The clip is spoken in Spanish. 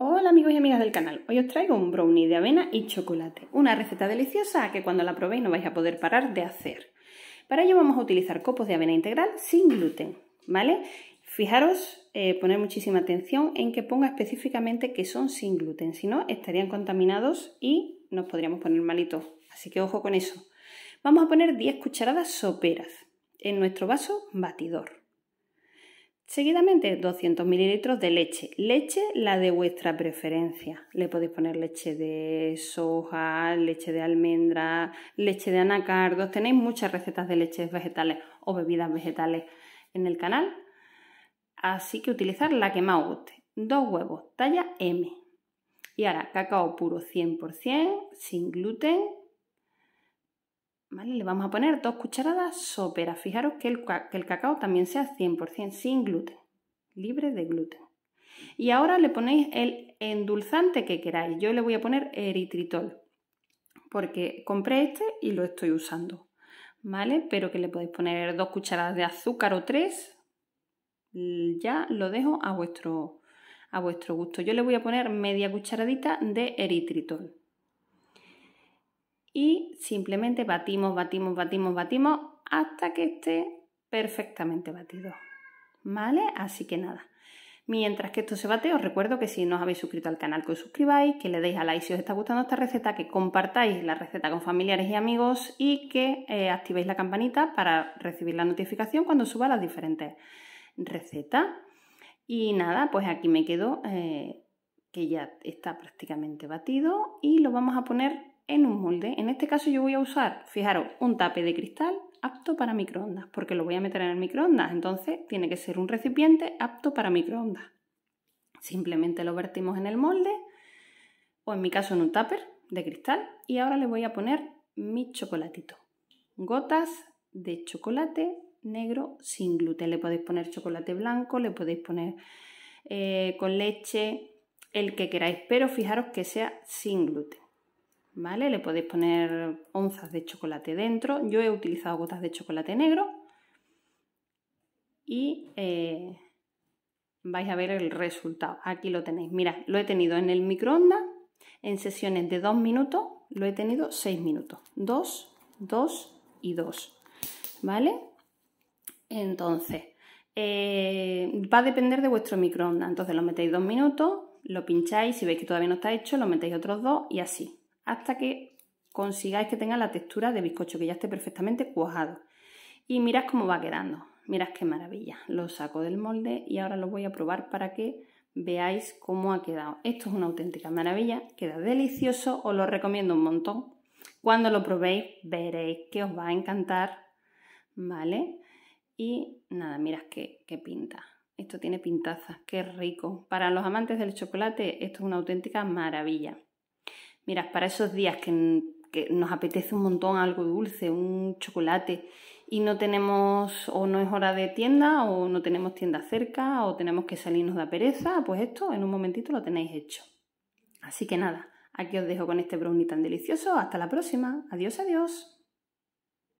Hola amigos y amigas del canal, hoy os traigo un brownie de avena y chocolate, una receta deliciosa que cuando la probéis no vais a poder parar de hacer. Para ello vamos a utilizar copos de avena integral sin gluten, ¿vale? Fijaros, eh, poner muchísima atención en que ponga específicamente que son sin gluten, si no estarían contaminados y nos podríamos poner malitos, así que ojo con eso. Vamos a poner 10 cucharadas soperas en nuestro vaso batidor. Seguidamente 200 mililitros de leche. Leche, la de vuestra preferencia. Le podéis poner leche de soja, leche de almendra, leche de anacardos. Tenéis muchas recetas de leches vegetales o bebidas vegetales en el canal. Así que utilizar la que más os guste. Dos huevos, talla M. Y ahora, cacao puro 100%, sin gluten, le vamos a poner dos cucharadas soperas. Fijaros que el, cacao también sea 100% sin gluten, libre de gluten. Y ahora le ponéis el endulzante que queráis. Yo le voy a poner eritritol, porque compré este y lo estoy usando. ¿Vale? Pero que le podéis poner dos cucharadas de azúcar o tres. Ya lo dejo a vuestro, a vuestro gusto. Yo le voy a poner media cucharadita de eritritol y simplemente batimos, batimos, batimos, batimos hasta que esté perfectamente batido. ¿Vale? Así que nada. Mientras que esto se bate, os recuerdo que si no os habéis suscrito al canal, que os suscribáis, que le deis a like si os está gustando esta receta, que compartáis la receta con familiares y amigos y que eh, activéis la campanita para recibir la notificación cuando suba las diferentes recetas. Y nada, pues aquí me quedo, eh, que ya está prácticamente batido y lo vamos a poner en un molde. En este caso yo voy a usar, fijaros, un tape de cristal apto para microondas, porque lo voy a meter en el microondas, entonces tiene que ser un recipiente apto para microondas. Simplemente lo vertimos en el molde, o en mi caso en un tupper de cristal, y ahora le voy a poner mi chocolatito. Gotas de chocolate negro sin gluten. Le podéis poner chocolate blanco, le podéis poner eh, con leche, el que queráis, pero fijaros que sea sin gluten. ¿vale? Le podéis poner onzas de chocolate dentro. Yo he utilizado gotas de chocolate negro y eh, vais a ver el resultado. Aquí lo tenéis. Mira, lo he tenido en el microondas en sesiones de 2 minutos, lo he tenido 6 minutos. 2, 2 y 2, ¿vale? Entonces, eh, va a depender de vuestro microondas. Entonces lo metéis 2 minutos, lo pincháis, si veis que todavía no está hecho, lo metéis otros 2 y así hasta que consigáis que tenga la textura de bizcocho, que ya esté perfectamente cuajado. Y mirad cómo va quedando, mirad qué maravilla. Lo saco del molde y ahora lo voy a probar para que veáis cómo ha quedado. Esto es una auténtica maravilla, queda delicioso, os lo recomiendo un montón. Cuando lo probéis veréis que os va a encantar, ¿vale? Y nada, mirad qué, pinta. Esto tiene pintazas, qué rico. Para los amantes del chocolate, esto es una auténtica maravilla. Mira, para esos días que, que nos apetece un montón algo dulce, un chocolate, y no tenemos o no es hora de tienda o no tenemos tienda cerca o tenemos que salirnos de pereza, pues esto en un momentito lo tenéis hecho. Así que nada, aquí os dejo con este brownie tan delicioso. Hasta la próxima. Adiós, adiós.